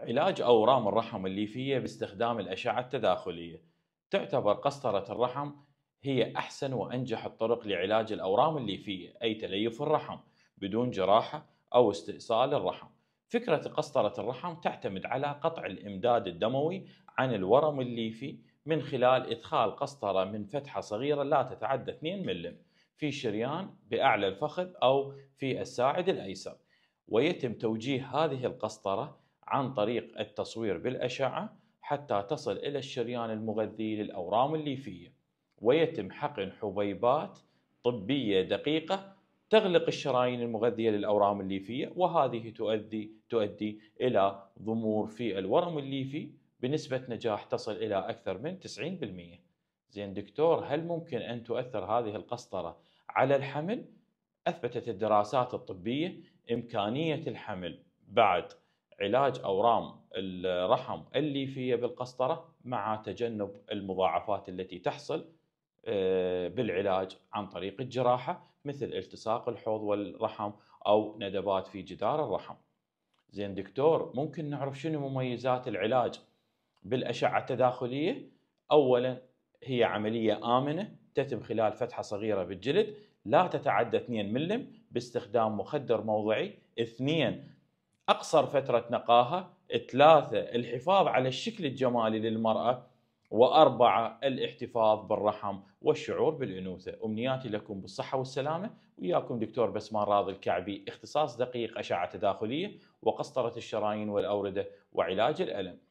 علاج أورام الرحم الليفية باستخدام الأشعة التداخلية تعتبر قسطرة الرحم هي أحسن وأنجح الطرق لعلاج الأورام الليفية أي تليف الرحم بدون جراحة أو استئصال الرحم فكرة قسطرة الرحم تعتمد على قطع الإمداد الدموي عن الورم الليفي من خلال إدخال قسطرة من فتحة صغيرة لا تتعدى 2 ملم في شريان بأعلى الفخذ أو في الساعد الأيسر ويتم توجيه هذه القسطرة عن طريق التصوير بالأشعة حتى تصل إلى الشريان المغذي للأورام الليفية ويتم حقن حبيبات طبية دقيقة تغلق الشرايين المغذية للأورام الليفية وهذه تؤدي تؤدي إلى ضمور في الورم الليفي بنسبة نجاح تصل إلى أكثر من 90% زين دكتور هل ممكن أن تؤثر هذه القسطرة على الحمل؟ أثبتت الدراسات الطبية إمكانية الحمل بعد علاج اورام الرحم الليفيه بالقسطره مع تجنب المضاعفات التي تحصل آه، بالعلاج عن طريق الجراحه مثل التصاق الحوض والرحم او ندبات في جدار الرحم. زين دكتور ممكن نعرف شنو مميزات العلاج بالاشعه التداخليه؟ اولا هي عمليه امنه تتم خلال فتحه صغيره بالجلد لا تتعدى 2 ملم باستخدام مخدر موضعي اثنين أقصر فترة نقاهة ثلاثة الحفاظ على الشكل الجمالي للمرأة وأربعة الاحتفاظ بالرحم والشعور بالأنوثة أمنياتي لكم بالصحة والسلامة وياكم دكتور بسمان راضي الكعبي اختصاص دقيق أشعة تداخلية وقسطرة الشرايين والأوردة وعلاج الألم